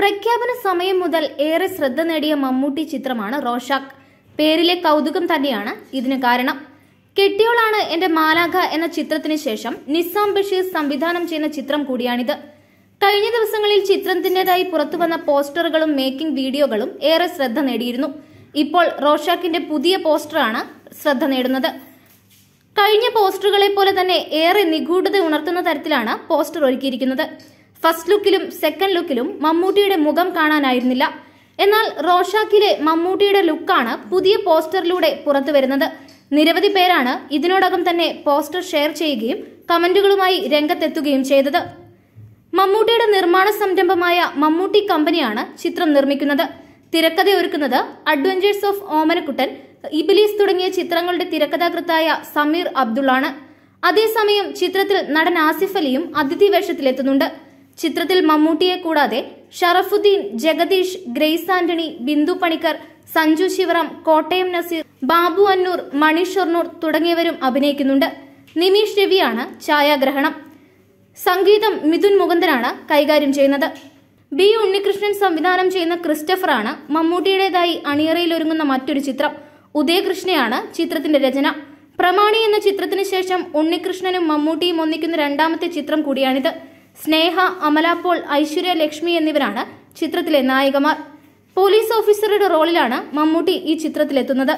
പ്രഖ്യാപന സമയം മുതൽ ഏറെ ശ്രദ്ധ നേടിയ മമ്മൂട്ടി ചിത്രമാണ് റോഷാക്ക് പേരിലെ കൗതുകം തന്നെയാണ് ഇതിന് കാരണം കെട്ടിയോളാണ് എന്റെ മാലാഖ എന്ന ചിത്രത്തിന് ശേഷം നിസാം ബഷീർ സംവിധാനം ചെയ്യുന്ന ചിത്രം കൂടിയാണിത് കഴിഞ്ഞ ദിവസങ്ങളിൽ ചിത്രത്തിന്റേതായി പുറത്തുവന്ന പോസ്റ്ററുകളും മേക്കിംഗ് വീഡിയോകളും ഏറെ ശ്രദ്ധ നേടിയിരുന്നു ഇപ്പോൾ റോഷാക്കിന്റെ പുതിയ പോസ്റ്ററാണ് ശ്രദ്ധ നേടുന്നത് കഴിഞ്ഞ പോസ്റ്ററുകളെ പോലെ തന്നെ ഏറെ നിഗൂഢത ഉണർത്തുന്ന തരത്തിലാണ് പോസ്റ്റർ ഒരുക്കിയിരിക്കുന്നത് ഫസ്റ്റ് ലുക്കിലും സെക്കൻഡ് ലുക്കിലും മമ്മൂട്ടിയുടെ മുഖം കാണാനായിരുന്നില്ല എന്നാൽ റോഷാക്കിലെ മമ്മൂട്ടിയുടെ ലുക്കാണ് പുതിയ പോസ്റ്ററിലൂടെ പുറത്തു വരുന്നത് നിരവധി പേരാണ് ഇതിനോടകം തന്നെ പോസ്റ്റർ ഷെയർ ചെയ്യുകയും കമന്റുകളുമായി രംഗത്തെത്തുകയും ചെയ്തത് മമ്മൂട്ടിയുടെ നിർമ്മാണ സംരംഭമായ മമ്മൂട്ടി കമ്പനിയാണ് ചിത്രം നിർമ്മിക്കുന്നത് തിരക്കഥ ഒരുക്കുന്നത് അഡ്വഞ്ചേഴ്സ് ഓഫ് ഓമനക്കുട്ടൻ ഇബിലീസ് തുടങ്ങിയ ചിത്രങ്ങളുടെ തിരക്കഥാകൃത്തായ സമീർ അബ്ദുള്ളാണ് അതേസമയം ചിത്രത്തിൽ നടൻ ആസിഫ് അലിയും അതിഥി വേഷത്തിലെത്തുന്നുണ്ട് ചിത്രത്തിൽ മമ്മൂട്ടിയെ കൂടാതെ ഷറഫുദ്ദീൻ ജഗദീഷ് ഗ്രേസ് ആന്റണി ബിന്ദു പണിക്കർ സഞ്ജു ശിവറാം കോട്ടയം നസീർ ബാബു അന്നൂർ മണി ഷൊർണൂർ തുടങ്ങിയവരും അഭിനയിക്കുന്നുണ്ട് നിമീഷ് രവിയാണ് ഛായാഗ്രഹണം സംഗീതം മിഥുൻ മുകുന്ദനാണ് കൈകാര്യം ചെയ്യുന്നത് ബി ഉണ്ണികൃഷ്ണൻ സംവിധാനം ചെയ്യുന്ന ക്രിസ്റ്റഫറാണ് മമ്മൂട്ടിയുടേതായി അണിയറയിൽ ഒരുങ്ങുന്ന മറ്റൊരു ചിത്രം ഉദയകൃഷ്ണയാണ് ചിത്രത്തിന്റെ രചന പ്രമാണി എന്ന ചിത്രത്തിന് ശേഷം ഉണ്ണികൃഷ്ണനും മമ്മൂട്ടിയും ഒന്നിക്കുന്ന രണ്ടാമത്തെ ചിത്രം കൂടിയാണിത് സ്നേഹ അമലാപോൾ ഐശ്വര്യ ലക്ഷ്മി എന്നിവരാണ് ചിത്രത്തിലെ നായികമാർ പോലീസ് ഓഫീസറുടെ റോളിലാണ് മമ്മൂട്ടി ഈ ചിത്രത്തിലെത്തുന്നത്